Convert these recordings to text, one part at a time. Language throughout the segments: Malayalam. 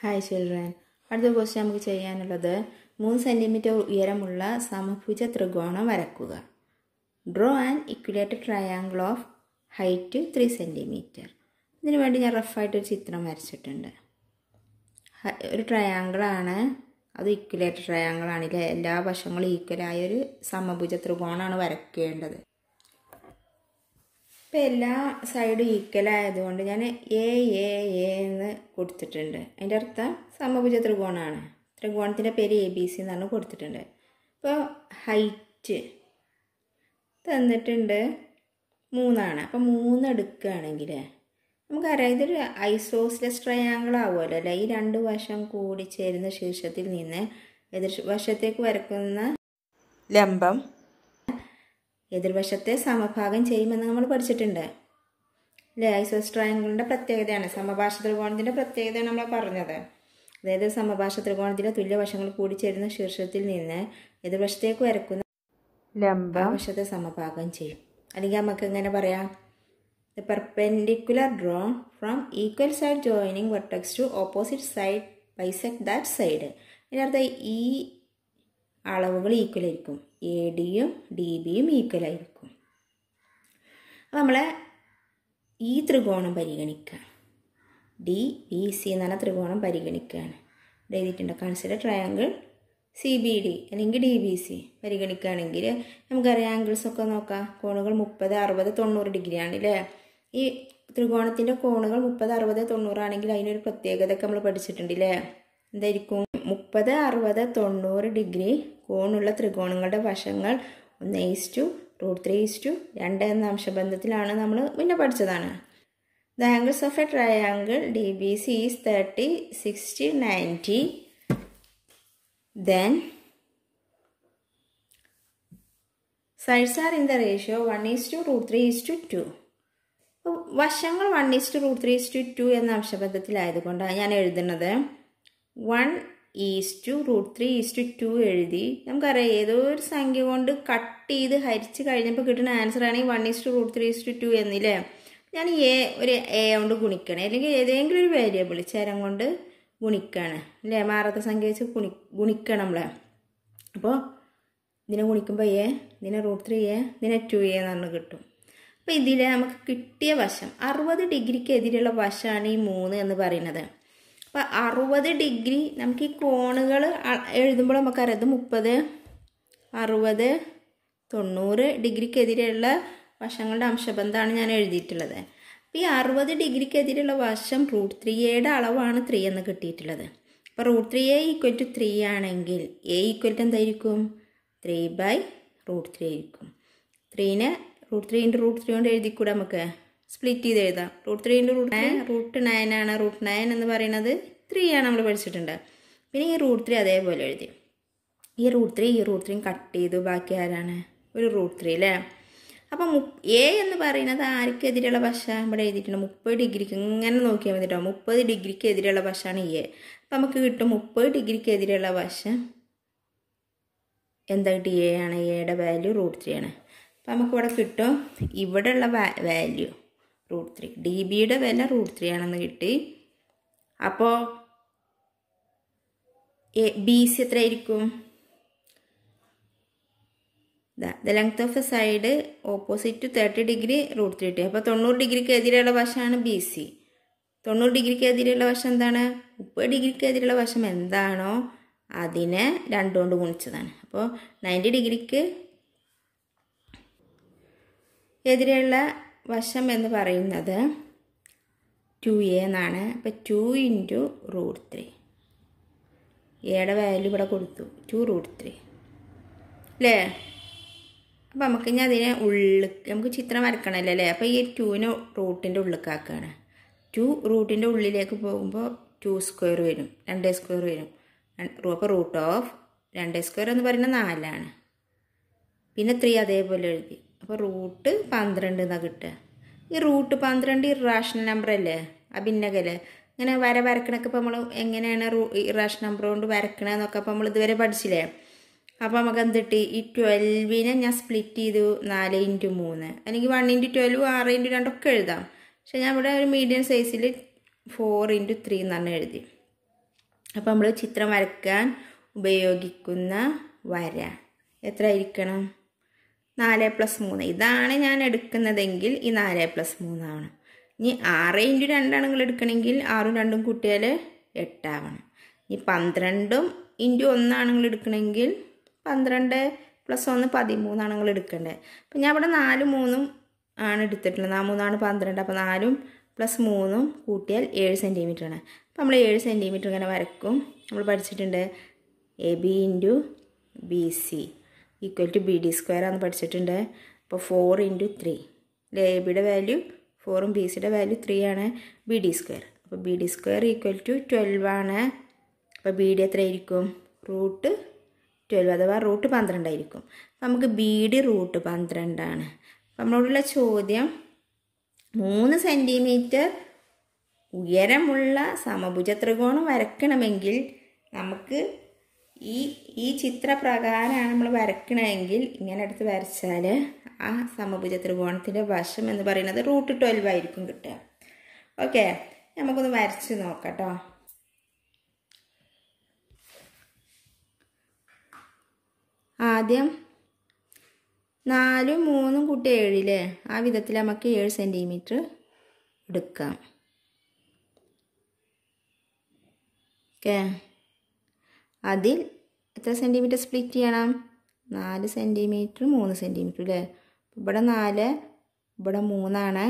ഹായ് ചിൽഡ്രൻ അടുത്ത ക്വസ്റ്റ്യൻ നമുക്ക് ചെയ്യാനുള്ളത് മൂന്ന് സെൻറ്റിമീറ്റർ ഉയരമുള്ള സമഭുജ ത്രികോണം വരക്കുക draw and equilateral triangle of height three centimetre ഇതിനു വേണ്ടി ഞാൻ റഫായിട്ട് ഒരു ചിത്രം വരച്ചിട്ടുണ്ട് ഒരു ട്രയാങ്കിളാണ് അത് ഇക്വിലേറ്റഡ് ട്രയാങ്കിളാണ് ഇതിലെ എല്ലാ വശങ്ങളും ഈക്വലായ ഒരു സമഭുജ ത്രികോണമാണ് വരയ്ക്കേണ്ടത് ഇപ്പം എല്ലാ സൈഡും ഈക്വലായതുകൊണ്ട് ഞാൻ എ എ എ എന്ന് കൊടുത്തിട്ടുണ്ട് അതിൻ്റെ അർത്ഥം സമഭുജ ത്രികോണമാണ് ത്രികോണത്തിൻ്റെ പേര് എ ബി സി എന്നാണ് കൊടുത്തിട്ടുണ്ട് ഇപ്പോൾ ഹൈറ്റ് തന്നിട്ടുണ്ട് മൂന്നാണ് അപ്പം മൂന്ന് എടുക്കുകയാണെങ്കിൽ നമുക്കറിയാം ഇതൊരു ഐസോസിലസ് ട്രയാങ്കിൾ ആവുമല്ലോ അല്ലേ ഈ രണ്ട് വശം കൂടി ചേരുന്ന ശീർഷത്തിൽ നിന്ന് എതിർ വശത്തേക്ക് വരക്കുന്ന ലംബം എതിർവശത്തെ സമഭാഗം ചെയ്യുമെന്ന് നമ്മൾ പഠിച്ചിട്ടുണ്ട് അല്ലേ ഐസോസ് ട്രയാങ്കിളിൻ്റെ പ്രത്യേകതയാണ് സമഭാഷ ത്രികോണത്തിൻ്റെ പ്രത്യേകതയാണ് നമ്മൾ പറഞ്ഞത് അതായത് സമഭാഷ ത്രികോണത്തിലെ തുല്യവശങ്ങൾ കൂടി ചേരുന്ന ശീർഷത്തിൽ നിന്ന് എതിർവശത്തേക്ക് വരക്കുന്ന ലംബവശത്തെ സമഭാഗം ചെയ്യും അല്ലെങ്കിൽ നമുക്ക് എങ്ങനെ പറയാം the perpendicular drawn from equal side joining vertex to opposite side bisect that side അതിനർത്ഥം ഈ അളവുകൾ ഈക്വൽ ആയിരിക്കും എ ഡിയും ഡി ബിയും ഈക്വൽ ആയിരിക്കും അപ്പോൾ നമ്മളെ ഈ ത്രികോണം പരിഗണിക്കുക ഡി ബി സി എന്ന് പറഞ്ഞ ത്രികോണം പരിഗണിക്കുകയാണ് എഴുതിയിട്ടുണ്ട് consider triangle C B D അല്ലെങ്കിൽ ഡി ബി സി പരിഗണിക്കുകയാണെങ്കിൽ നമുക്കറിയാം ഒക്കെ നോക്കാം കോണുകൾ മുപ്പത് അറുപത് തൊണ്ണൂറ് ഡിഗ്രിയാണ് അല്ലേ ഈ ത്രികോണത്തിൻ്റെ കോണുകൾ മുപ്പത് അറുപത് തൊണ്ണൂറാണെങ്കിൽ അതിനൊരു പ്രത്യേകത നമ്മൾ പഠിച്ചിട്ടുണ്ട് അല്ലേ എന്തായിരിക്കും മുപ്പത് അറുപത് തൊണ്ണൂറ് ഡിഗ്രി കോണുള്ള ത്രികോണങ്ങളുടെ വശങ്ങൾ ഒന്ന് to root three is to രണ്ട് എന്ന അംശബന്ധത്തിലാണ് നമ്മൾ മുന്നേ പഠിച്ചതാണ് the angles of a triangle D B C is thirty sixty ninety then sides are in the ratio one is to root three is to two വശങ്ങൾ one is to root three is to two എന്ന അംശബന്ധത്തിലായതുകൊണ്ടാണ് ഞാൻ എഴുതുന്നത് one is to root three is to two എഴുതി നമുക്കറിയാം ഏതോ ഒരു സംഖ്യ കൊണ്ട് കട്ട് ചെയ്ത് ഹരിച്ച് കഴിഞ്ഞപ്പോൾ കിട്ടുന്ന ആൻസർ ആണെങ്കിൽ one to root three is to two എന്നില്ലേ ഞാൻ എ ഒരു എ കൊണ്ട് ഗുണിക്കണം അല്ലെങ്കിൽ ഏതെങ്കിലും ഒരു വേരിയബിൾ ചരം കൊണ്ട് ഗുണിക്കണം അല്ലേ മാറാത്ത സംഖ്യ വെച്ച് ഗുണി ഗുണിക്കണം നമ്മളെ അപ്പോൾ ഇതിനെ ഗുണിക്കുമ്പോൾ എ ഇതിനെ റൂട്ട് ത്രീ എ ഇതിനെ ടു എ എന്ന് പറഞ്ഞ് കിട്ടും അപ്പോൾ ഇതിലെ നമുക്ക് കിട്ടിയ വശം അറുപത് ഡിഗ്രിക്ക് എതിരെയുള്ള വശമാണ് ഈ മൂന്ന് എന്ന് പറയുന്നത് അപ്പോൾ അറുപത് ഡിഗ്രി നമുക്ക് ഈ കോണുകൾ എഴുതുമ്പോൾ നമുക്കറിയാം ഇത് മുപ്പത് അറുപത് തൊണ്ണൂറ് ഡിഗ്രിക്കെതിരെയുള്ള വശങ്ങളുടെ അംശബന്ധമാണ് ഞാൻ എഴുതിയിട്ടുള്ളത് അപ്പോൾ ഈ അറുപത് ഡിഗ്രിക്കെതിരെയുള്ള വശം റൂട്ട് ത്രീ എയുടെ അളവാണ് ത്രീ എന്ന് കിട്ടിയിട്ടുള്ളത് അപ്പോൾ root three A equal to three ആണെങ്കിൽ എ ഈക്വൽ ടു എന്തായിരിക്കും ത്രീ ബൈ റൂട്ട് ത്രീ ആയിരിക്കും ത്രീനെ root three into root three കൊണ്ട് എഴുതിക്കൂടെ നമുക്ക് സ്പ്ലിറ്റ് ചെയ്ത് എഴുതാം root three into root nine root nine ആണ് റൂട്ട് നയൻ എന്ന് പറയുന്നത് ത്രീ ആണ് നമ്മൾ പഠിച്ചിട്ടുണ്ട് പിന്നെ ഈ റൂട്ട് ത്രീ അതേപോലെ എഴുതി ഈ റൂട്ട് ത്രീ ഈ റൂട്ട് ത്രീ കട്ട് ചെയ്തു ബാക്കി ആരാണ് ഒരു റൂട്ട് ത്രീ അല്ലേ അപ്പം എ എന്ന് പറയുന്നത് ആർക്കെതിരെയുള്ള പശ ഇവിടെ എഴുതിയിട്ടുണ്ട് മുപ്പത് ഡിഗ്രിക്ക് ഇങ്ങനെ നോക്കിയാൽ മതി കേട്ടോ മുപ്പത് ഡിഗ്രിക്ക് എതിരെയുള്ള പശാണ് എ അപ്പം നമുക്ക് കിട്ടും മുപ്പത് ഡിഗ്രിക്ക് എതിരെയുള്ള പശ എന്താ കിട്ടി എ ആണ് എയുടെ വാല്യൂ റൂട്ട് ത്രീ ആണ് അപ്പം നമുക്കിവിടെ കിട്ടും ഇവിടെയുള്ള വാല്യൂ റൂട്ട് ത്രീ ഡി ബിയുടെ വില റൂട്ട് ത്രീ ആണെന്ന് കിട്ടി അപ്പോൾ ബി സി എത്രയായിരിക്കും the length of a side opposite to thirty degree root three കിട്ടി അപ്പോൾ തൊണ്ണൂറ് ഡിഗ്രിക്ക് എതിരെയുള്ള വശമാണ് ബി സി തൊണ്ണൂറ് ഡിഗ്രിക്ക് എതിരെയുള്ള വശം എന്താണ് മുപ്പത് ഡിഗ്രിക്ക് എതിരെയുള്ള വശം എന്താണോ അതിനെ രണ്ടുകൊണ്ട് ഗുണിച്ചതാണ് അപ്പോൾ നയൻറ്റി ഡിഗ്രിക്ക് എതിരെയുള്ള വശം എന്ന് പറയുന്നത് ടു എ എന്നാണ് അപ്പോൾ ടു ഇൻറ്റു റൂട്ട് ത്രീ എയുടെ വാല്യൂ ഇവിടെ കൊടുത്തു ടു റൂട്ട് ത്രീ അല്ലേ അപ്പോൾ നമുക്ക് ഇനി അതിനെ ഉള്ളിൽ നമുക്ക് ചിത്രം വരക്കണമല്ലോ അല്ലേ അപ്പോൾ ഈ ടുവിന് റൂട്ടിൻ്റെ ഉള്ളിലേക്കാക്കുകയാണ് ടു റൂട്ടിൻ്റെ ഉള്ളിലേക്ക് പോകുമ്പോൾ ടു സ്ക്വയർ വരും രണ്ട് സ്ക്വയർ വരും അപ്പോൾ റൂട്ട് ഓഫ് രണ്ട് സ്ക്വയർ എന്ന് പറയുന്നത് നാലാണ് പിന്നെ ത്രീ അതേപോലെ എഴുതി അപ്പോൾ റൂട്ട് പന്ത്രണ്ട് എന്നാണ് കിട്ടുക ഈ റൂട്ട് പന്ത്രണ്ട് ഇറാഷണൽ നമ്പർ അല്ലേ ആ ഭിന്നകൽ ഇങ്ങനെ വര വരക്കണൊക്കെ ഇപ്പോൾ നമ്മൾ എങ്ങനെയാണ് റൂ ഇറാഷണൽ നമ്പർ കൊണ്ട് വരക്കണമെന്നൊക്കെ അപ്പോൾ നമ്മൾ ഇതുവരെ പഠിച്ചില്ലേ അപ്പോൾ നമുക്ക് എന്തിട്ട് ഈ ട്വൽവിനെ ഞാൻ സ്പ്ലിറ്റ് ചെയ്തു നാല് ഇൻറ്റു മൂന്ന് അല്ലെങ്കിൽ വൺ ഇൻറ്റു ട്വൽവ് ആറ് ഇൻറ്റു രണ്ടൊക്കെ എഴുതാം പക്ഷേ ഞാൻ ഇവിടെ ഒരു മീഡിയം സൈസിൽ ഫോർ ഇൻറ്റു ത്രീ എന്നാണ് എഴുതി അപ്പോൾ നമ്മൾ ചിത്രം വരയ്ക്കാൻ ഉപയോഗിക്കുന്ന വര എത്ര ഇരിക്കണം നാല് പ്ലസ് മൂന്ന് ഇതാണ് ഞാൻ എടുക്കുന്നതെങ്കിൽ ഈ നാല് പ്ലസ് മൂന്നാവണം ഇനി ആറ് ഇൻറ്റു രണ്ടാണ് നിങ്ങൾ എടുക്കണമെങ്കിൽ ആറും രണ്ടും കൂട്ടിയാൽ എട്ടാവണം ഇനി പന്ത്രണ്ടും ഇൻറ്റു ഒന്നാണ് നിങ്ങൾ എടുക്കണമെങ്കിൽ പന്ത്രണ്ട് പ്ലസ് ഒന്ന് പതിമൂന്നാണ് നിങ്ങൾ എടുക്കേണ്ടത് അപ്പം ഞാൻ ഇവിടെ നാല് മൂന്നും ആണ് എടുത്തിട്ടുള്ളത് നാല് മൂന്നാണ് പന്ത്രണ്ട് അപ്പോൾ നാലും പ്ലസ് മൂന്നും കൂട്ടിയാൽ ഏഴ് സെൻറ്റിമീറ്ററാണ് അപ്പം നമ്മൾ ഏഴ് സെൻറ്റിമീറ്റർ ഇങ്ങനെ വരക്കും നമ്മൾ പഠിച്ചിട്ടുണ്ട് A B into B C equal to B D square ആണെന്ന് പഠിച്ചിട്ടുണ്ട് അപ്പോൾ ഫോർ ഇൻറ്റു ത്രീ അല്ലേ എ ബിയുടെ വാല്യൂ ഫോറും ബി സിയുടെ വാല്യൂ ത്രീ ആണ് ബി ഡി സ്ക്വയർ അപ്പോൾ B D square equal to twelve ആണ് അപ്പോൾ ബി ഡി എത്ര ആയിരിക്കും റൂട്ട് ട്വൽവ് അഥവാ റൂട്ട് പന്ത്രണ്ടായിരിക്കും അപ്പം നമുക്ക് ബി ഡി റൂട്ട് പന്ത്രണ്ടാണ് അപ്പം നമ്മളോടുള്ള ചോദ്യം മൂന്ന് സെൻറ്റിമീറ്റർ ഉയരമുള്ള സമഭുജ ത്രികോണം വരക്കണമെങ്കിൽ നമുക്ക് ഈ ഈ ചിത്രപ്രകാരമാണ് നമ്മൾ വരക്കണമെങ്കിൽ ഇങ്ങനെ എടുത്ത് വരച്ചാൽ ആ സമഭുജ ത്രികോണത്തിൻ്റെ വശം എന്ന് പറയുന്നത് റൂട്ട് ട്വൽവ് ആയിരിക്കും കിട്ടുക ഓക്കെ നമുക്കൊന്ന് വരച്ച് നോക്കട്ടോ ആദ്യം നാലും മൂന്നും കൂട്ടി ഏഴില്ലേ ആ വിധത്തിൽ നമുക്ക് ഏഴ് സെൻറ്റിമീറ്റർ എടുക്കാം ഓക്കെ അതിൽ എത്ര സെൻറ്റിമീറ്റർ സ്പ്ലിറ്റ് ചെയ്യണം നാല് സെൻറ്റിമീറ്റർ മൂന്ന് സെൻറ്റിമീറ്റർ അല്ലേ ഇവിടെ നാല് ഇവിടെ മൂന്നാണ്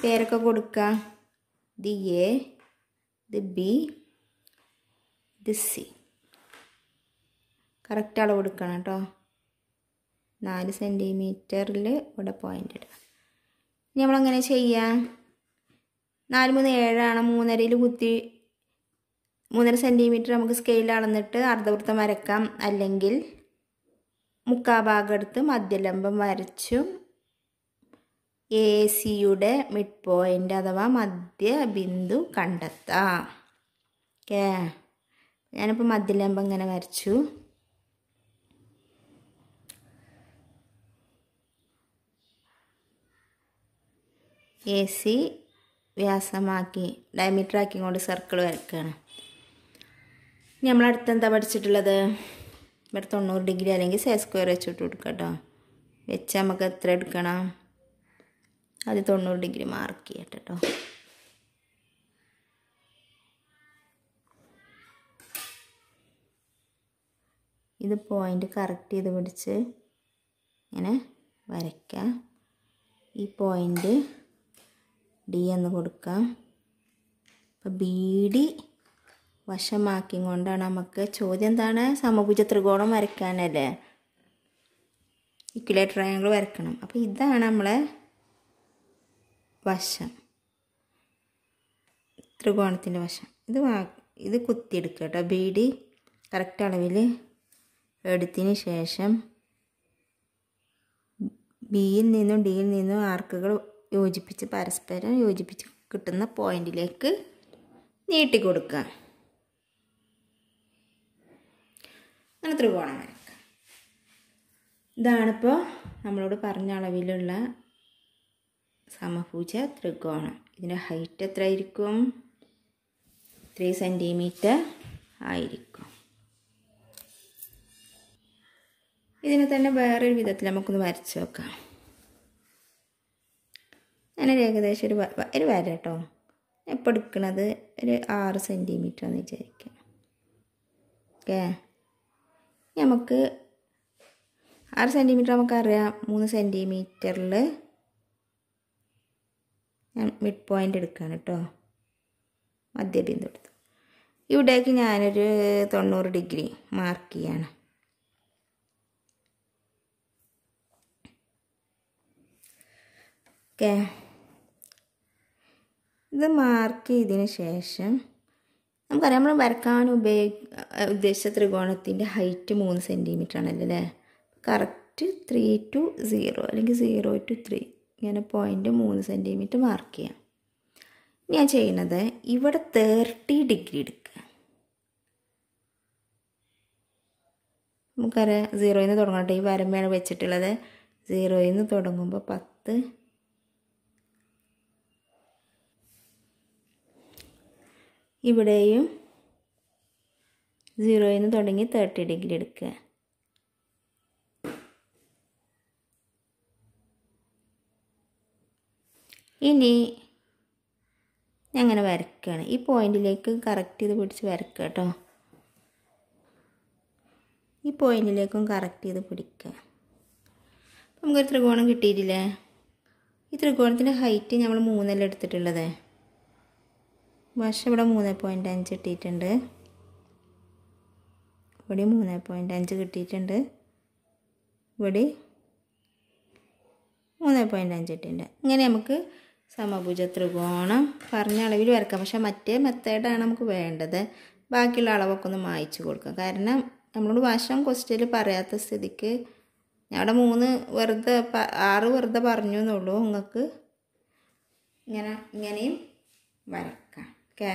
പേരൊക്കെ കൊടുക്കുക the A the B the C correct അളവ് കൊടുക്കണം കേട്ടോ നാല് സെൻറ്റിമീറ്ററിൽ ഇവിടെ പോയിൻ്റ് ഇടുക ഇനി നമ്മളങ്ങനെ ചെയ്യാം നാല് മൂന്ന് ഏഴാണ് മൂന്നരയിൽ കുത്തി മൂന്നര സെൻറ്റിമീറ്റർ നമുക്ക് സ്കെയിൽ അളന്നിട്ട് അർദ്ധവൃത്തം വരക്കാം അല്ലെങ്കിൽ മുക്കാ ഭാഗം എടുത്ത് മധ്യലംബം വരച്ചു എ സിയുടെ മിഡ് പോയിൻ്റ് അഥവാ മധ്യ ബിന്ദു കണ്ടെത്താം ഓക്കേ ഞാനിപ്പോൾ മധ്യലംബം ഇങ്ങനെ വരച്ചു എ സി വ്യാസമാക്കി ഡയമീറ്റർ കൊണ്ട് സർക്കിൾ വരക്കുകയാണ് നമ്മൾ അടുത്ത് എന്താ പഠിച്ചിട്ടുള്ളത് ഇവിടെ തൊണ്ണൂറ് ഡിഗ്രി അല്ലെങ്കിൽ സെ സ്ക്വയർ വെച്ചിട്ട് കൊടുക്കാം കേട്ടോ വെച്ച് നമുക്ക് എത്ര എടുക്കണം അത് തൊണ്ണൂറ് ഡിഗ്രി മാർക്ക് ചെയ്യട്ടെ കേട്ടോ ഇത് പോയിൻ്റ് കറക്റ്റ് ചെയ്ത് പിടിച്ച് ഇങ്ങനെ വരയ്ക്കാം ഈ പോയിൻ്റ് ഡി എന്ന് കൊടുക്കാം അപ്പോൾ ബി ഡി വശമാക്കി കൊണ്ടാണ് നമുക്ക് ചോദ്യം എന്താണ് സമഭുജ ത്രികോണം വരയ്ക്കാനല്ലേ ഇക്വലേറ്റ് ട്രയാങ്കിൾ വരക്കണം അപ്പോൾ ഇതാണ് നമ്മളെ വശം ത്രികോണത്തിൻ്റെ വശം ഇത് വാ ഇത് കുത്തിയെടുക്കുക കേട്ടോ ഡി കറക്റ്റ് അളവിൽ എടുത്തതിന് ശേഷം ബിയിൽ നിന്നും ഡിയിൽ നിന്നും ആർക്കുകൾ യോജിപ്പിച്ച് പരസ്പരം യോജിപ്പിച്ച് കിട്ടുന്ന പോയിന്റിലേക്ക് നീട്ടി കൊടുക്കുക അങ്ങനെ ത്രികോണം വരയ്ക്കാം ഇതാണിപ്പോൾ നമ്മളോട് പറഞ്ഞ അളവിലുള്ള സമഭൂജ ത്രികോണം ഇതിൻ്റെ ഹൈറ്റ് എത്ര ആയിരിക്കും ത്രീ സെൻറ്റിമീറ്റർ ആയിരിക്കും ഇതിനെ തന്നെ വേറൊരു വിധത്തിൽ നമുക്കൊന്ന് വരച്ച് നോക്കാം ഞാനൊരു ഏകദേശം ഒരു ഒരു വര കേട്ടോ എപ്പോൾ എടുക്കണത് ഒരു ആറ് സെൻറ്റിമീറ്റർ എന്ന് വിചാരിക്കാം ഓക്കേ നമുക്ക് ആറ് സെൻറ്റിമീറ്റർ നമുക്കറിയാം മൂന്ന് സെൻറ്റിമീറ്ററിൽ ഞാൻ മിഡ് പോയിൻ്റ് എടുക്കുകയാണ് കേട്ടോ മധ്യബിന്ദു എടുത്തു ഇവിടേക്ക് ഞാനൊരു തൊണ്ണൂറ് ഡിഗ്രി മാർക്ക് ചെയ്യാണ് ഓക്കെ ഇത് മാർക്ക് ചെയ്തതിന് ശേഷം നമുക്കറിയാം നമ്മൾ വരക്കാൻ ഉപയോഗ ഉദ്ദേശിച്ച ത്രികോണത്തിൻ്റെ ഹൈറ്റ് മൂന്ന് സെൻറ്റിമീറ്റർ ആണല്ലോ അല്ലേ കറക്റ്റ് ത്രീ ടു സീറോ അല്ലെങ്കിൽ സീറോ ടു ത്രീ ഇങ്ങനെ പോയിൻ്റ് മൂന്ന് സെൻറ്റിമീറ്റർ മാർക്ക് ചെയ്യാം ഞാൻ ചെയ്യുന്നത് ഇവിടെ തേർട്ടി ഡിഗ്രി എടുക്കുക നമുക്കറിയാം സീറോയിൽ നിന്ന് തുടങ്ങട്ടെ ഈ വരമ്പയാണ് വെച്ചിട്ടുള്ളത് സീറോയിൽ നിന്ന് തുടങ്ങുമ്പോൾ പത്ത് ഇവിടെയും സീറോയിൽ നിന്ന് തുടങ്ങി തേർട്ടി ഡിഗ്രി എടുക്കുക ഇനി അങ്ങനെ വരയ്ക്കുകയാണ് ഈ പോയിന്റിലേക്ക് കറക്റ്റ് ചെയ്ത് പിടിച്ച് വരയ്ക്കുക കേട്ടോ ഈ പോയിന്റിലേക്കും കറക്റ്റ് ചെയ്ത് പിടിക്കുക നമുക്കൊരു ത്രികോണം കിട്ടിയിട്ടില്ലേ ഈ ത്രികോണത്തിൻ്റെ ഹൈറ്റ് നമ്മൾ മൂന്നല്ല എടുത്തിട്ടുള്ളത് വശം ഇവിടെ മൂന്ന് പോയിൻ്റ് അഞ്ച് കിട്ടിയിട്ടുണ്ട് ഇവിടെ മൂന്ന് പോയിൻ്റ് അഞ്ച് കിട്ടിയിട്ടുണ്ട് ഇവിടെ മൂന്ന് പോയിൻ്റ് അഞ്ച് കിട്ടിയിട്ടുണ്ട് ഇങ്ങനെ നമുക്ക് സമഭുജ ത്രികോണം പറഞ്ഞ അളവിൽ വരക്കാം പക്ഷേ മറ്റേ മെത്തേഡാണ് നമുക്ക് വേണ്ടത് ബാക്കിയുള്ള അളവൊക്കെ ഒന്ന് മായ്ച്ചു കൊടുക്കാം കാരണം നമ്മളോട് വശം ക്വസ്റ്റ്യനിൽ പറയാത്ത സ്ഥിതിക്ക് ഞങ്ങളുടെ മൂന്ന് വെറുതെ ആറ് വെറുതെ പറഞ്ഞു എന്നുള്ളൂ നിങ്ങൾക്ക് ഇങ്ങനെ ഇങ്ങനെയും വരക്കാം ഓക്കേ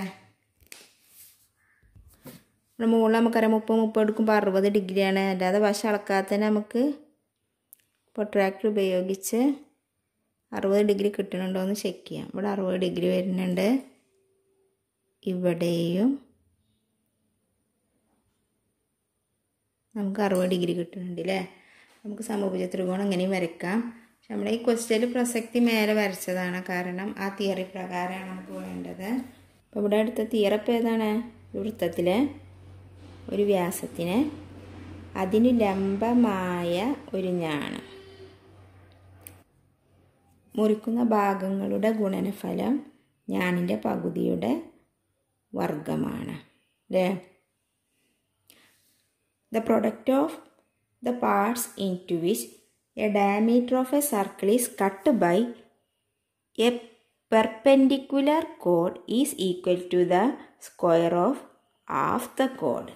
നമ്മുടെ മുകളിൽ നമുക്കറിയാം മുപ്പത് മുപ്പത് എടുക്കുമ്പോൾ അറുപത് ഡിഗ്രിയാണ് അല്ലാതെ വശം അളക്കാത്ത നമുക്ക് പൊട്രാക്ടർ ഉപയോഗിച്ച് അറുപത് ഡിഗ്രി കിട്ടണുണ്ടോ എന്ന് ചെക്ക് ചെയ്യാം ഇവിടെ അറുപത് ഡിഗ്രി വരുന്നുണ്ട് ഇവിടെയും നമുക്ക് അറുപത് ഡിഗ്രി കിട്ടുന്നുണ്ട് അല്ലേ നമുക്ക് സമൂഹ ത്രികോണം എങ്ങനെയും വരയ്ക്കാം പക്ഷെ നമ്മുടെ ഈ ക്വസ്റ്റ്യനിൽ പ്രസക്തി മേലെ വരച്ചതാണ് കാരണം ആ തിയറി പ്രകാരമാണ് നമുക്ക് വേണ്ടത് അപ്പോൾ ഇവിടെ അടുത്ത തീയറപ്പ് ഏതാണ് വൃത്തത്തിലെ ഒരു വ്യാസത്തിന് അതിനു ലംബമായ ഒരു ഞാണ് മുറിക്കുന്ന ഭാഗങ്ങളുടെ ഗുണനഫലം ഞാനിൻ്റെ പകുതിയുടെ വർഗമാണ് അല്ലേ the product of the parts into which a diameter of a circle is cut by a perpendicular chord is equal to the square of half the chord.